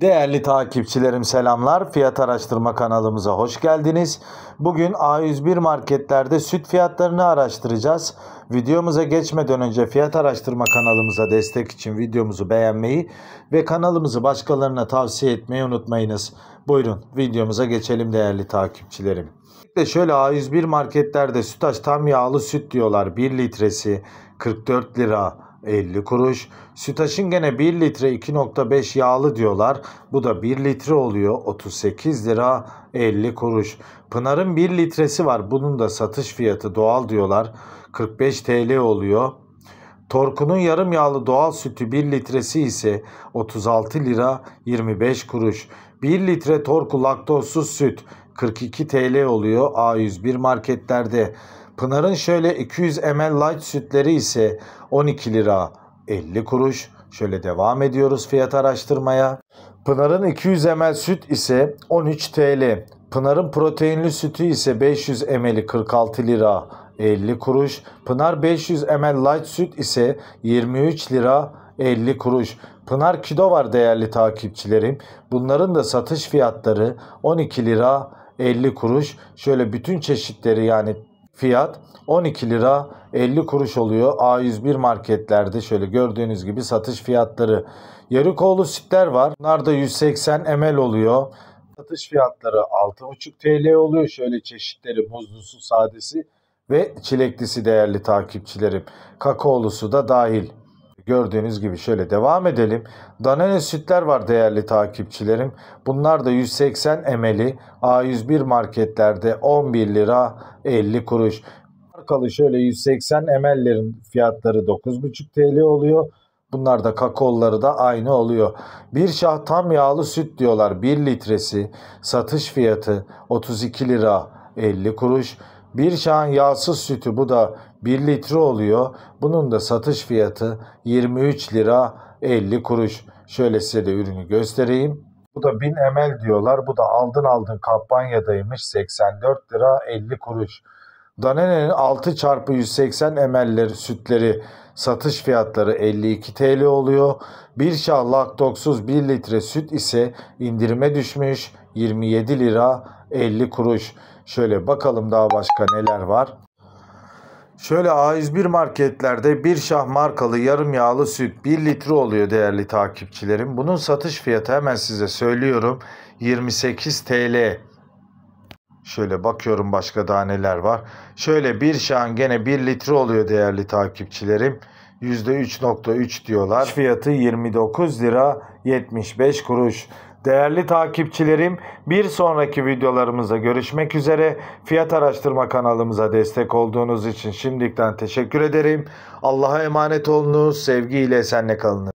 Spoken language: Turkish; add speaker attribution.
Speaker 1: Değerli takipçilerim selamlar. Fiyat araştırma kanalımıza hoş geldiniz. Bugün A101 marketlerde süt fiyatlarını araştıracağız. Videomuza geçmeden önce fiyat araştırma kanalımıza destek için videomuzu beğenmeyi ve kanalımızı başkalarına tavsiye etmeyi unutmayınız. Buyurun videomuza geçelim değerli takipçilerim. İşte şöyle A101 marketlerde sütaş tam yağlı süt diyorlar 1 litresi 44 lira. 50 kuruş. Sütaş'ın gene 1 litre 2.5 yağlı diyorlar. Bu da 1 litre oluyor 38 lira 50 kuruş. Pınar'ın 1 litresi var. Bunun da satış fiyatı doğal diyorlar. 45 TL oluyor. Torku'nun yarım yağlı doğal sütü 1 litresi ise 36 lira 25 kuruş. 1 litre Torku laktozsuz süt 42 TL oluyor A101 marketlerde. Pınar'ın şöyle 200 ml light sütleri ise 12 lira 50 kuruş. Şöyle devam ediyoruz fiyat araştırmaya. Pınar'ın 200 ml süt ise 13 TL. Pınar'ın proteinli sütü ise 500 ml 46 lira 50 kuruş. Pınar 500 ml light süt ise 23 lira 50 kuruş. Pınar Kido var değerli takipçilerim. Bunların da satış fiyatları 12 lira 50 kuruş. Şöyle bütün çeşitleri yani fiyat 12 lira 50 kuruş oluyor. A101 marketlerde şöyle gördüğünüz gibi satış fiyatları. yarı Yarıkoğlu sütler var. Bunlar da 180 ml oluyor. Satış fiyatları 6,5 TL oluyor. Şöyle çeşitleri muzlusu, sadesi ve çileklisi değerli takipçilerim. Kakaolusu da dahil. Gördüğünüz gibi şöyle devam edelim. Danone sütler var değerli takipçilerim. Bunlar da 180 ml'i A101 marketlerde 11 lira 50 kuruş. Markalı şöyle 180 ml'lerin fiyatları 9,5 TL oluyor. Bunlar da kakolları da aynı oluyor. Bir şah tam yağlı süt diyorlar 1 litresi. Satış fiyatı 32 lira 50 kuruş. Bir şan yağsız sütü bu da 1 litre oluyor. Bunun da satış fiyatı 23 lira 50 kuruş. Şöyle size de ürünü göstereyim. Bu da 1000 ml diyorlar. Bu da aldın aldın kampanyadaymış 84 lira 50 kuruş. Danone'nin 6 çarpı 180 ml'leri sütleri satış fiyatları 52 TL oluyor. Bir şah laktoksuz 1 litre süt ise indirime düşmüş 27 lira 50 kuruş. Şöyle bakalım daha başka neler var. Şöyle A101 marketlerde bir şah markalı yarım yağlı süt 1 litre oluyor değerli takipçilerim. Bunun satış fiyatı hemen size söylüyorum 28 TL. Şöyle bakıyorum başka daha neler var. Şöyle bir şahın gene 1 litre oluyor değerli takipçilerim. %3.3 diyorlar. Fiyatı 29 lira 75 kuruş. Değerli takipçilerim, bir sonraki videolarımızda görüşmek üzere. Fiyat araştırma kanalımıza destek olduğunuz için şimdilikten teşekkür ederim. Allah'a emanet olunuz, sevgiyle senle kalın.